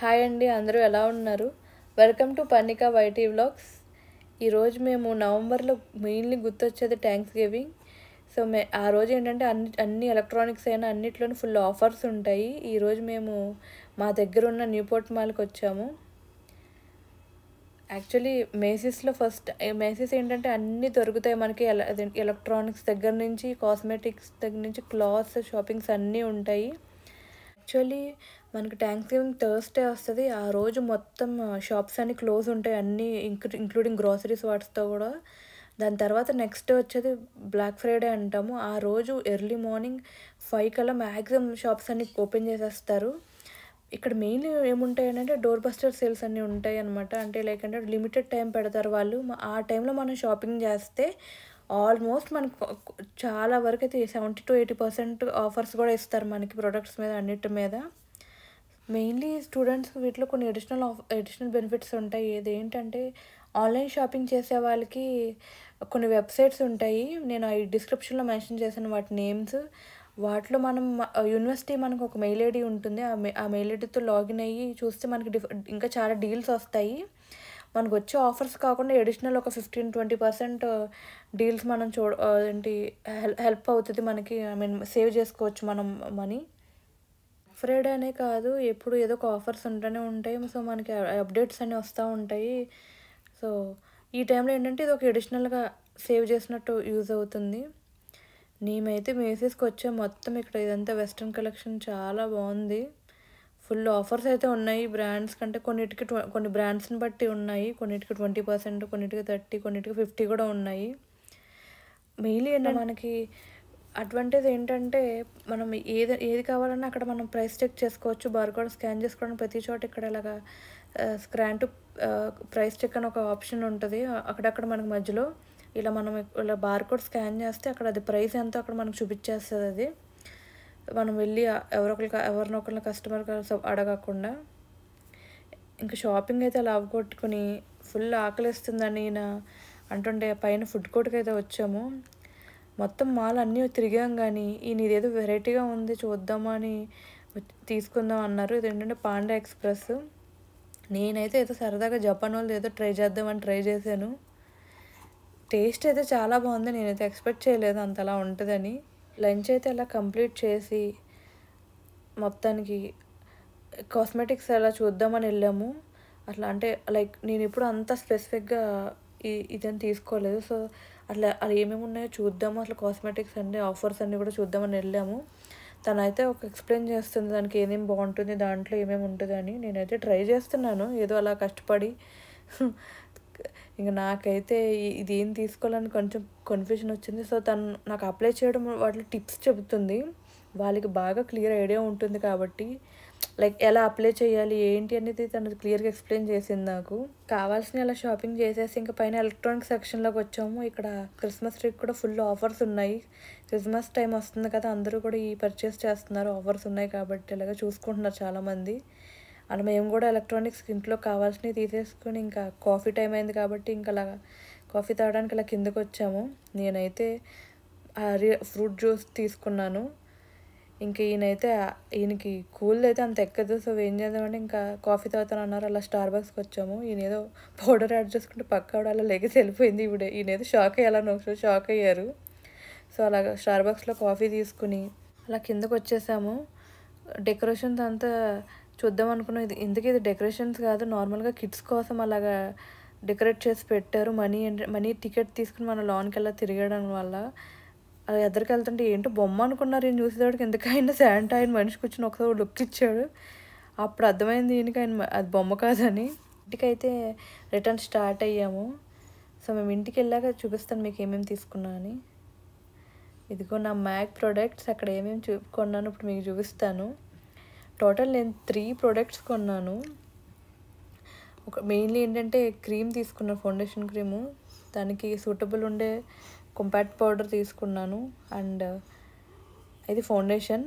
hi అండి అందరూ ఎలా ఉన్నారు welcome to Parnika YT vlogs ఈరోజు మేము నవంబర్లో మెయిన్లీ గుర్తొచ్చేది ట్యాంక్స్ గివింగ్ సో మే ఆ రోజు ఏంటంటే అన్ని అన్ని ఎలక్ట్రానిక్స్ అయినా అన్నిట్లోనే ఫుల్ ఆఫర్స్ ఉంటాయి ఈరోజు మేము మా దగ్గర ఉన్న న్యూపోర్ట్ మాల్కి వచ్చాము యాక్చువల్లీ మేసిస్లో ఫస్ట్ మేసిస్ ఏంటంటే అన్నీ దొరుకుతాయి మనకి ఎలక్ట్రానిక్స్ దగ్గర నుంచి కాస్మెటిక్స్ దగ్గర నుంచి క్లాత్స్ షాపింగ్స్ అన్నీ ఉంటాయి యాక్చువల్లీ మనకి థ్యాంక్స్ గివింగ్ థర్స్డే వస్తుంది ఆ రోజు మొత్తం షాప్స్ అన్నీ క్లోజ్ ఉంటాయి అన్నీ ఇంక్లూడింగ్ గ్రాసరీస్ వాటితో కూడా దాని తర్వాత నెక్స్ట్ వచ్చేది బ్లాక్ ఫ్రైడే అంటాము ఆ రోజు ఎర్లీ మార్నింగ్ ఫైవ్ కల్లా మ్యాక్సిమం షాప్స్ అన్ని ఓపెన్ చేసేస్తారు ఇక్కడ మెయిన్లీ ఏముంటాయి అంటే డోర్ బస్టర్ సేల్స్ అన్నీ ఉంటాయి అనమాట అంటే లైక్ అంటే లిమిటెడ్ టైం పెడతారు వాళ్ళు ఆ టైంలో మనం షాపింగ్ చేస్తే ఆల్మోస్ట్ మనకు చాలా వరకు అయితే seventy to eighty percent offers కూడా ఇస్తారు మనకి ప్రొడక్ట్స్ మీద అన్నిటి మీద మెయిన్లీ స్టూడెంట్స్ వీటిలో కొన్ని అడిషనల్ ఆఫ్ అడిషనల్ బెనిఫిట్స్ ఉంటాయి ఏదేంటంటే ఏంటంటే ఆన్లైన్ షాపింగ్ చేసే వాళ్ళకి కొన్ని వెబ్సైట్స్ ఉంటాయి నేను ఈ డిస్క్రిప్షన్లో మెన్షన్ చేసిన వాటి నేమ్స్ వాటిలో మనం యూనివర్సిటీ మనకు ఒక మెయిల్ ఐడి ఉంటుంది ఆ మెయిల్ ఐడితో లాగిన్ అయ్యి చూస్తే మనకి ఇంకా చాలా డీల్స్ వస్తాయి మనకు వచ్చే ఆఫర్స్ కాకుండా ఎడిషనల్ ఒక ఫిఫ్టీన్ ట్వంటీ పర్సెంట్ డీల్స్ మనం చూడ ఏంటి హెల్ప్ అవుతుంది మనకి ఐ మీన్ సేవ్ చేసుకోవచ్చు మనం మనీ ఫ్రైడే అనే కాదు ఎప్పుడు ఏదో ఒక ఆఫర్స్ ఉంటూనే ఉంటాయి సో మనకి అప్డేట్స్ అన్నీ వస్తూ ఉంటాయి సో ఈ టైంలో ఏంటంటే ఇది ఒక ఎడిషనల్గా సేవ్ చేసినట్టు యూజ్ అవుతుంది నేమైతే మేసేస్కి వచ్చే మొత్తం ఇక్కడ ఇదంతా వెస్ట్రన్ కలెక్షన్ చాలా బాగుంది ఫుల్ ఆఫర్స్ అయితే ఉన్నాయి బ్రాండ్స్ కంటే కొన్నిటికి కొన్ని బ్రాండ్స్ని బట్టి ఉన్నాయి కొన్నిటికి ట్వంటీ పర్సెంట్ కొన్నిటికి థర్టీ కొన్నిటికి ఫిఫ్టీ కూడా ఉన్నాయి మెయిన్లీ అంటే మనకి అడ్వాంటేజ్ ఏంటంటే మనం ఏది ఏది కావాలన్నా అక్కడ మనం ప్రైస్ చెక్ చేసుకోవచ్చు బార్కోడ్ స్కాన్ చేసుకోవడం ప్రతి చోట ఇక్కడ ఇలాగా స్క్రాన్ టు ప్రైస్ చెక్ అని ఒక ఆప్షన్ ఉంటుంది అక్కడక్కడ మనకి మధ్యలో ఇలా మనం ఇలా బార్కోడ్ స్కాన్ చేస్తే అక్కడ అది ప్రైస్ ఎంతో అక్కడ మనకు చూపించేస్తుంది అది మనం వెళ్ళి ఎవరొకరి ఎవరినొకరిని కస్టమర్ అడగకుండా ఇంకా షాపింగ్ అయితే అలా అవగొట్టుకుని ఫుల్ ఆకలిస్తుందని నా అంటుండే పైన ఫుడ్ కోర్ట్కి అయితే వచ్చాము మొత్తం మాల్ అన్నీ తిరిగాం కానీ ఈయన ఇదేదో వెరైటీగా ఉంది చూద్దామని తీసుకుందాం అన్నారు ఇది ఏంటంటే పాండా ఎక్స్ప్రెస్ నేనైతే ఏదో సరదాగా జపాన్ వాళ్ళు ఏదో ట్రై చేద్దామని ట్రై చేశాను టేస్ట్ అయితే చాలా బాగుంది నేనైతే ఎక్స్పెక్ట్ చేయలేదు అంతలా ఉంటుందని లంచ్ అయితే అలా కంప్లీట్ చేసి మొత్తానికి కాస్మెటిక్స్ అలా చూద్దామని వెళ్ళాము అట్లా అంటే లైక్ నేను ఇప్పుడు అంత స్పెసిఫిక్గా ఇదని తీసుకోలేదు సో అట్లా అలా ఏమేమి ఉన్నాయో చూద్దాము అసలు కాస్మెటిక్స్ అన్ని ఆఫర్స్ అన్నీ కూడా చూద్దామని వెళ్ళాము తనైతే ఒక ఎక్స్ప్లెయిన్ చేస్తుంది దానికి ఏమేమి బాగుంటుంది దాంట్లో ఏమేమి ఉంటుంది అని నేనైతే ట్రై చేస్తున్నాను ఏదో అలా కష్టపడి ఇంకా నాకైతే ఇది ఏం తీసుకోవాలని కొంచెం కన్ఫ్యూజన్ వచ్చింది సో తను నాకు అప్లై చేయడం వాటిలో టిప్స్ చెబుతుంది వాళ్ళకి బాగా క్లియర్ ఐడియా ఉంటుంది కాబట్టి లైక్ ఎలా అప్లై చేయాలి ఏంటి అనేది తను క్లియర్గా ఎక్స్ప్లెయిన్ చేసింది నాకు కావాల్సిన అలా షాపింగ్ చేసేసి ఇంకా పైన ఎలక్ట్రానిక్ సెక్షన్లోకి వచ్చాము ఇక్కడ క్రిస్మస్ ట్రీకి కూడా ఫుల్ ఆఫర్స్ ఉన్నాయి క్రిస్మస్ టైం వస్తుంది కదా అందరూ కూడా ఈ పర్చేస్ చేస్తున్నారు ఆఫర్స్ ఉన్నాయి కాబట్టి ఇలాగ చూసుకుంటున్నారు చాలామంది అలా మేము కూడా ఎలక్ట్రానిక్స్ ఇంట్లో కావాల్సినవి తీసేసుకొని ఇంకా కాఫీ టైం అయింది కాబట్టి ఇంకా అలా కాఫీ తాగడానికి అలా కిందకు వచ్చాము నేనైతే ఫ్రూట్ జ్యూస్ తీసుకున్నాను ఇంకా ఈయనైతే ఈయనకి కూల్ అయితే అంత ఎక్కదు సో ఏం చేద్దామంటే ఇంకా కాఫీ తాగుతాను అన్నారు అలా స్టార్ బాక్స్కి వచ్చాము ఈయన ఏదో పౌడర్ యాడ్ చేసుకుంటే పక్క ఆవిడ అలా లెగిసి వెళ్ళిపోయింది ఇప్పుడు ఈయన ఏదో షాక్ అయ్యాలని ఒకసారి షాక్ అయ్యారు సో అలా స్టార్ బాక్స్లో కాఫీ తీసుకుని అలా కిందకు వచ్చేసాము డెకరేషన్ అంతా చూద్దాం అనుకున్నాం ఇది ఎందుకు ఇది డెకరేషన్స్ కాదు నార్మల్గా కిడ్స్ కోసం అలాగా డెకరేట్ చేసి పెట్టారు మనీ మనీ టికెట్ తీసుకుని మన లోన్కి వెళ్ళా తిరగడం వల్ల అలా ఎద్దరికి వెళ్తుంటే ఏంటో బొమ్మ అనుకున్నారు ఈయన చూసేవాడికి ఎందుకైనా ఎందుకు ఆయన మనిషి వచ్చిన ఒకసారి లుక్ ఇచ్చాడు అప్పుడు అర్థమైంది ఈయనకి ఆయన అది బొమ్మ కాదని ఇంటికైతే రిటర్న్ స్టార్ట్ అయ్యాము సో మేము ఇంటికి వెళ్ళాక చూపిస్తాను మీకు ఏమేమి తీసుకున్నా అని ఇదిగో నా మ్యాక్ ప్రోడక్ట్స్ అక్కడ ఏమేమి చూ కొన్నాను ఇప్పుడు మీకు చూపిస్తాను టోటల్ నేను త్రీ ప్రోడక్ట్స్ కొన్నాను ఒక మెయిన్లీ ఏంటంటే క్రీమ్ తీసుకున్న ఫౌండేషన్ క్రీము దానికి సూటబుల్ ఉండే కొంపాక్ట్ పౌడర్ తీసుకున్నాను అండ్ ఇది ఫౌండేషన్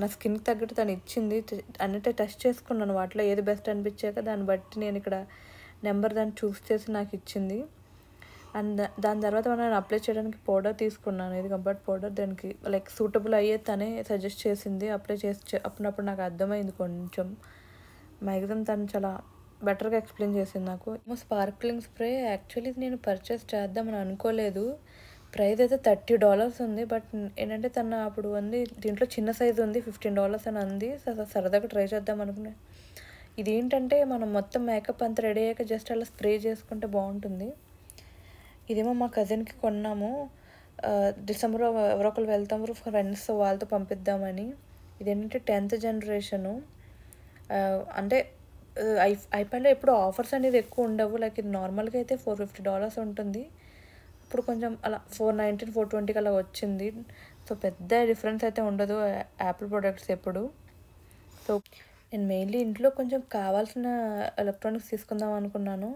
నా స్కిన్కి తగ్గట్టు తను ఇచ్చింది అన్నిటే టెస్ట్ చేసుకున్నాను వాటిలో ఏది బెస్ట్ అనిపించాక దాన్ని బట్టి నేను ఇక్కడ నెంబర్ దాన్ని చూస్ చేసి నాకు ఇచ్చింది అండ్ దాని తర్వాత మనం అప్లై చేయడానికి పౌడర్ తీసుకున్నాను ఇది కంపర్ట్ పౌడర్ దానికి లైక్ సూటబుల్ అయ్యే తనే సజెస్ట్ చేసింది అప్లై చేసి అప్పుడప్పుడు నాకు అర్థమైంది కొంచెం మ్యాక్సిమం తను చాలా బెటర్గా ఎక్స్ప్లెయిన్ చేసింది నాకు స్పార్క్లింగ్ స్ప్రే యాక్చువల్లీ నేను పర్చేస్ చేద్దామని అనుకోలేదు ప్రైస్ అయితే థర్టీ డాలర్స్ ఉంది బట్ ఏంటంటే తను అప్పుడు అంది దీంట్లో చిన్న సైజు ఉంది ఫిఫ్టీన్ డాలర్స్ అని అంది సరదాగా ట్రై చేద్దాం అనుకున్నాను ఇదేంటంటే మనం మొత్తం మేకప్ అంతా రెడీ అయ్యాక జస్ట్ అలా స్ప్రే చేసుకుంటే బాగుంటుంది ఇదేమో మా కజిన్కి కొన్నాము డిసెంబర్ ఎవరో ఒకరు వెళ్తాము ఫ్రెండ్స్ వాళ్ళతో పంపిద్దామని ఇదేంటంటే టెన్త్ జనరేషను అంటే ఐ ఎప్పుడు ఆఫర్స్ అనేది ఎక్కువ ఉండవు లైక్ ఇది నార్మల్గా అయితే ఫోర్ ఫిఫ్టీ డాలర్స్ ఉంటుంది ఇప్పుడు కొంచెం అలా ఫోర్ నైంటీన్ ఫోర్ ట్వంటీకి అలా వచ్చింది సో పెద్ద డిఫరెన్స్ అయితే ఉండదు యాపిల్ ప్రోడక్ట్స్ ఎప్పుడు సో నేను మెయిన్లీ ఇంట్లో కొంచెం కావాల్సిన ఎలక్ట్రానిక్స్ తీసుకుందాం అనుకున్నాను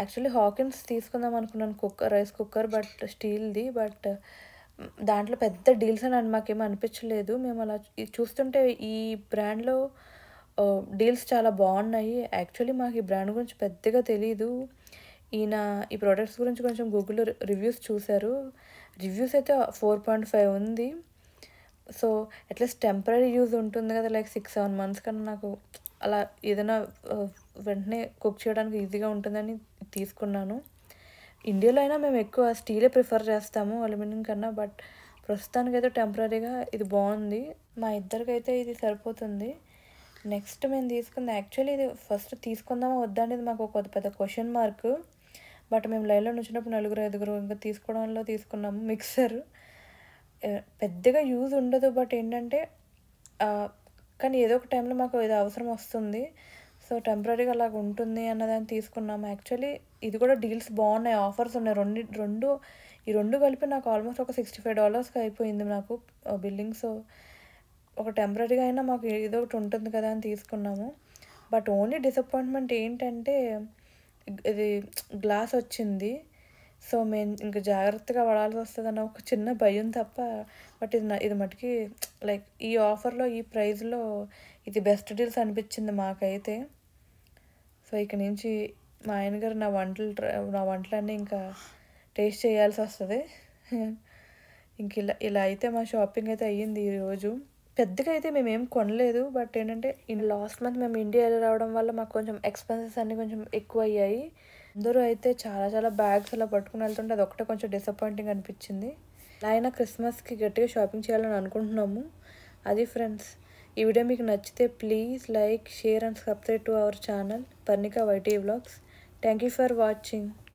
యాక్చువల్లీ హాకిన్స్ తీసుకుందాం అనుకున్నాను కుక్కర్ రైస్ కుక్కర్ బట్ స్టీల్ది బట్ దాంట్లో పెద్ద డీల్స్ అని మాకేమీ అనిపించలేదు మేము అలా చూస్తుంటే ఈ బ్రాండ్లో డీల్స్ చాలా బాగున్నాయి యాక్చువల్లీ మాకు ఈ బ్రాండ్ గురించి పెద్దగా తెలియదు ఈయన ఈ ప్రోడక్ట్స్ గురించి కొంచెం గూగుల్లో రివ్యూస్ చూశారు రివ్యూస్ అయితే ఫోర్ పాయింట్ ఫైవ్ ఉంది సో అట్లీస్ట్ టెంపరీ యూజ్ ఉంటుంది కదా లైక్ సిక్స్ సెవెన్ మంత్స్ కన్నా నాకు అలా ఏదైనా వెంటనే కుక్ చేయడానికి ఈజీగా ఉంటుందని తీసుకున్నాను ఇండియాలో అయినా మేము ఎక్కువ స్టీలే ప్రిఫర్ చేస్తాము అల్యూమినియం కన్నా బట్ ప్రస్తుతానికైతే టెంపరీగా ఇది బాగుంది మా ఇద్దరికైతే ఇది సరిపోతుంది నెక్స్ట్ మేము తీసుకుంది యాక్చువల్లీ ఇది ఫస్ట్ తీసుకుందామా వద్దా అనేది మాకు ఒక పెద్ద క్వశ్చన్ మార్క్ బట్ మేము లైన్లో నుంచినప్పుడు నలుగురు ఐదుగురు ఇంకా తీసుకోవడంలో తీసుకున్నాము మిక్సర్ పెద్దగా యూజ్ ఉండదు బట్ ఏంటంటే కానీ ఏదో ఒక టైంలో మాకు ఏదో అవసరం వస్తుంది సో టెంపరీగా అలాగ ఉంటుంది అన్నదాన్ని తీసుకున్నాము యాక్చువల్లీ ఇది కూడా డీల్స్ బాగున్నాయి ఆఫర్స్ ఉన్నాయి రెండు రెండు ఈ రెండు కలిపి నాకు ఆల్మోస్ట్ ఒక సిక్స్టీ ఫైవ్ డాలర్స్కి అయిపోయింది నాకు సో ఒక టెంపరీగా అయినా మాకు ఏదో ఒకటి ఉంటుంది కదా అని తీసుకున్నాము బట్ ఓన్లీ డిసప్పాయింట్మెంట్ ఏంటంటే ఇది గ్లాస్ వచ్చింది సో మేము ఇంకా జాగ్రత్తగా వస్తుంది అన్న ఒక చిన్న భయం తప్ప బట్ ఇది ఇది మటుకి లైక్ ఈ ఆఫర్లో ఈ ప్రైస్లో ఇది బెస్ట్ డీల్స్ అనిపించింది మాకైతే సో ఇక నుంచి మా ఆయన గారు నా వంటలు నా వంటలన్నీ ఇంకా టేస్ట్ చేయాల్సి వస్తుంది ఇంక ఇలా ఇలా అయితే మా షాపింగ్ అయితే అయ్యింది ఈరోజు పెద్దగా అయితే మేము ఏం కొనలేదు బట్ ఏంటంటే లాస్ట్ మంత్ మేము ఇండియా రావడం వల్ల మాకు కొంచెం ఎక్స్పెన్సెస్ అన్నీ కొంచెం ఎక్కువ అయ్యాయి అందరూ అయితే చాలా చాలా బ్యాగ్స్ అలా పట్టుకుని వెళ్తుంటే అది ఒకటే కొంచెం డిసప్పాయింటింగ్ అనిపించింది అలా అయినా క్రిస్మస్కి గట్టిగా షాపింగ్ చేయాలని అనుకుంటున్నాము అది ఫ్రెండ్స్ ఈ వీడియో మీకు నచ్చితే please like share and subscribe to our channel Parnika YT vlogs thank you for watching